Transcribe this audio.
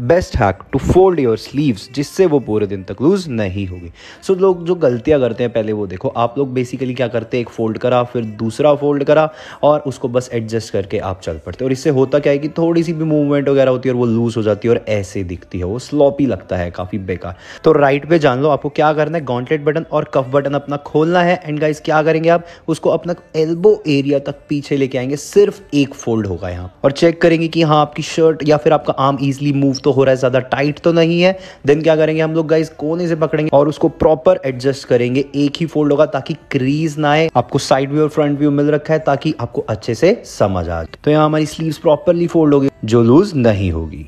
best hack to fold your sleeves जिससे वो पूरे दिन तक लूज़ नहीं होगी सो so, लोग जो गलतियाँ करते हैं पहले वो देखो आप लोग बेसिकली क्या करते हैं एक फ़ोल्ड करा फिर दूसरा फोल्ड करा और उसको बस एडजस्ट करके आप चल पड़ते और इससे होता क्या है कि थोड़ी सी भी मूवमेंट वगैरह होती है और वो लूज़ हो जाती है और ऐसे दिखती है वो स्लॉपी लगता है काफ़ी बेकार तो राइट पे जान लो आपको क्या करना है गॉन्टलेट बटन और कफ बटन अपना खोलना है एंड गाइज क्या करेंगे आप उसको अपना एल्बो एरिया तक पीछे लेके आएंगे सिर्फ एक फोल्ड होगा यहाँ और चेक करेंगे कि हाँ आपकी शर्ट या फिर आपका आर्म ईजिली मूव तो हो रहा है ज़्यादा टाइट तो नहीं है देन क्या करेंगे हम लोग गाइज कोने से पकड़ेंगे और उसको प्रॉपर एडजस्ट करेंगे एक ही फोल्ड होगा ताकि क्रीज ना आए आपको साइड व्यू और फ्रंट व्यू मिल रखा है ताकि आपको अच्छे से समझ आ तो यहाँ हमारी स्लीव प्रॉपरली फोल्ड होगी जो लूज नहीं होगी